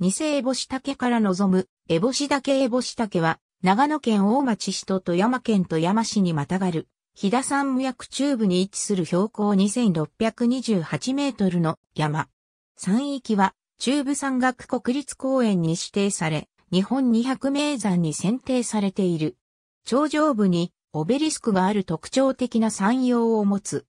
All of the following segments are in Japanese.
二世ボシ子ケから望む、シタ子エボシ子ケは、長野県大町市と富山県富山市にまたがる、飛田山脈中部に位置する標高2628メートルの山。山域は、中部山岳国立公園に指定され、日本200名山に選定されている。頂上部にオベリスクがある特徴的な山陽を持つ。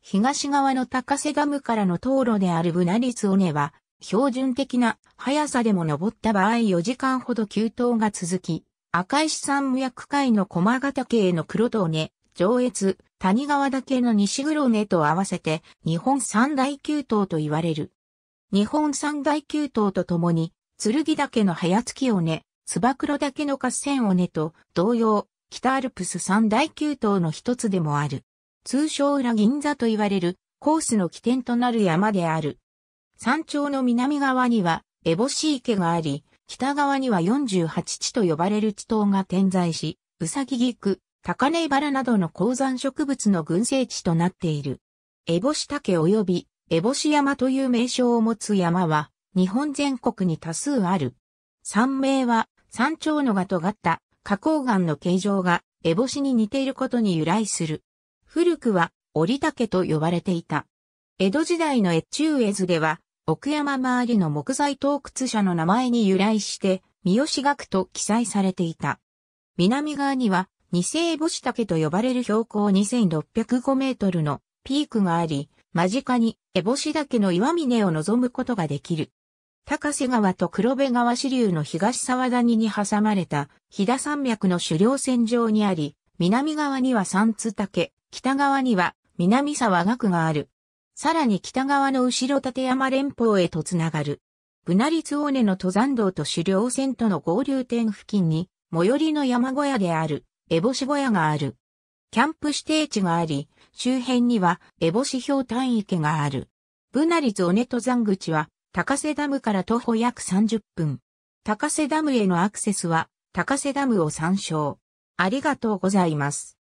東側の高瀬ダムからの道路であるブナリツオネは、標準的な速さでも登った場合4時間ほど急登が続き、赤石山無薬海の駒ヶ岳への黒峠、上越、谷川岳の西黒根と合わせて日本三大急登と言われる。日本三大急登とともに、剣岳の早月尾根、つば黒岳の合戦尾根と同様、北アルプス三大急登の一つでもある。通称裏銀座と言われるコースの起点となる山である。山頂の南側には、エボシ池があり、北側には48地と呼ばれる地頭が点在し、うさギ、菊、高根バラなどの高山植物の群生地となっている。エボシ岳及び、エボシ山という名称を持つ山は、日本全国に多数ある。山名は、山頂のが尖った花崗岩の形状が、エボシに似ていることに由来する。古くは、折竹と呼ばれていた。江戸時代の越中絵図では、奥山周りの木材洞窟者の名前に由来して、三好学と記載されていた。南側には、二世母子岳と呼ばれる標高2605メートルのピークがあり、間近に烏帽子岳の岩峰を望むことができる。高瀬川と黒部川支流の東沢谷に挟まれた飛騨山脈の狩猟線上にあり、南側には三津岳、北側には南沢岳がある。さらに北側の後ろ立山連峰へとつながる。ブナリツオーネの登山道と狩猟線との合流点付近に、最寄りの山小屋である、エボシ小屋がある。キャンプ指定地があり、周辺には、エボシ氷炭池がある。ブナリツオネ登山口は、高瀬ダムから徒歩約30分。高瀬ダムへのアクセスは、高瀬ダムを参照。ありがとうございます。